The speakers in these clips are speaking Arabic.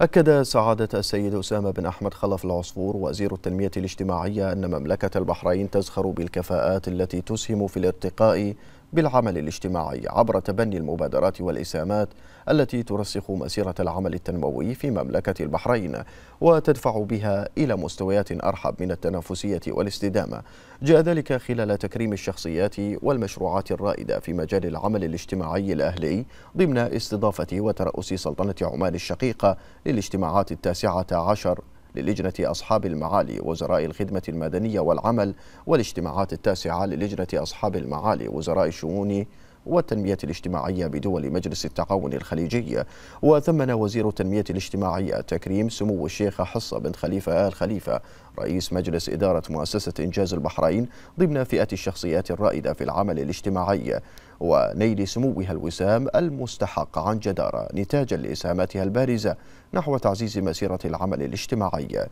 أكد سعادة السيد أسامة بن أحمد خلف العصفور وزير التنمية الاجتماعية أن مملكة البحرين تزخر بالكفاءات التي تسهم في الارتقاء بالعمل الاجتماعي عبر تبني المبادرات والإسهامات التي ترسخ مسيرة العمل التنموي في مملكة البحرين وتدفع بها إلى مستويات أرحب من التنافسية والاستدامة جاء ذلك خلال تكريم الشخصيات والمشروعات الرائدة في مجال العمل الاجتماعي الأهلي ضمن استضافة وترأس سلطنة عمان الشقيقة للاجتماعات التاسعة عشر للجنة أصحاب المعالي وزراء الخدمة المدنية والعمل والاجتماعات التاسعة للجنة أصحاب المعالي وزراء الشؤون والتنمية الاجتماعية بدول مجلس التعاون الخليجي وثمن وزير التنمية الاجتماعية تكريم سمو الشيخ حصة بن خليفة آل خليفة رئيس مجلس إدارة مؤسسة إنجاز البحرين ضمن فئة الشخصيات الرائدة في العمل الاجتماعي ونيل سموها الوسام المستحق عن جدارة نتاجا لإسهاماتها البارزة نحو تعزيز مسيرة العمل الاجتماعي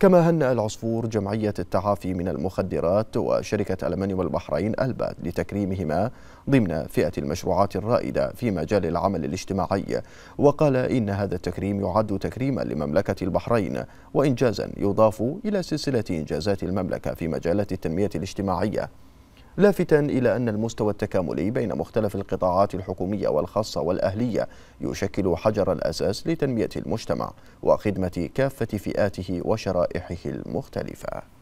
كما هنأ العصفور جمعية التعافي من المخدرات وشركة ألمانيوم البحرين ألبا لتكريمهما ضمن فئة المشروعات الرائدة في مجال العمل الاجتماعي وقال إن هذا التكريم يعد تكريما لمملكة البحرين وإنجازا يضاف إلى سلسلة إنجازات المملكة في مجالات التنمية الاجتماعية لافتا إلى أن المستوى التكاملي بين مختلف القطاعات الحكومية والخاصة والأهلية يشكل حجر الأساس لتنمية المجتمع وخدمة كافة فئاته وشرائحه المختلفة